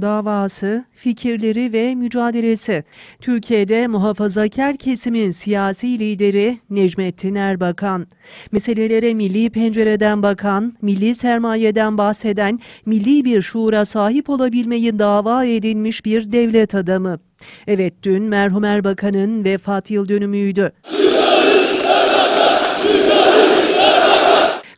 davası, fikirleri ve mücadelesi. Türkiye'de muhafazakar kesimin siyasi lideri Necmettin Erbakan. Meselelere milli pencereden bakan, milli sermayeden bahseden, milli bir şuura sahip olabilmeyi dava edilmiş bir devlet adamı. Evet dün merhum Erbakan'ın vefat yıl dönümüydü.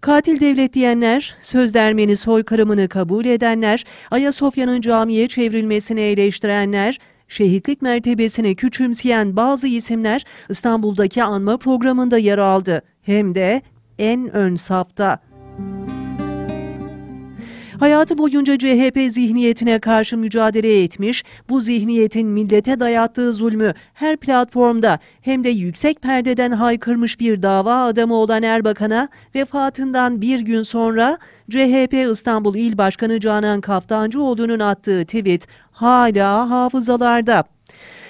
Katil devlet diyenler, söz dermeni soykırımını kabul edenler, Ayasofya'nın camiye çevrilmesini eleştirenler, şehitlik mertebesini küçümseyen bazı isimler İstanbul'daki anma programında yer aldı. Hem de en ön safta. Hayatı boyunca CHP zihniyetine karşı mücadele etmiş, bu zihniyetin millete dayattığı zulmü her platformda hem de yüksek perdeden haykırmış bir dava adamı olan Erbakan'a vefatından bir gün sonra CHP İstanbul İl Başkanı Canan Kaftancıoğlu'nun attığı tweet hala hafızalarda.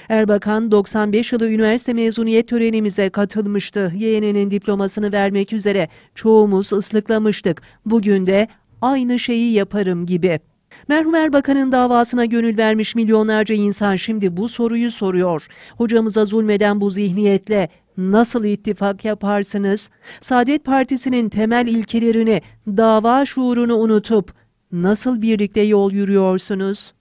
Erbakan 95 yılı üniversite mezuniyet törenimize katılmıştı. Yeğeninin diplomasını vermek üzere çoğumuz ıslıklamıştık. Bugün de aynı şeyi yaparım gibi. Merhum Erbakan'ın davasına gönül vermiş milyonlarca insan şimdi bu soruyu soruyor. Hocamıza zulmeden bu zihniyetle nasıl ittifak yaparsınız? Saadet Partisi'nin temel ilkelerini, dava şuurunu unutup nasıl birlikte yol yürüyorsunuz?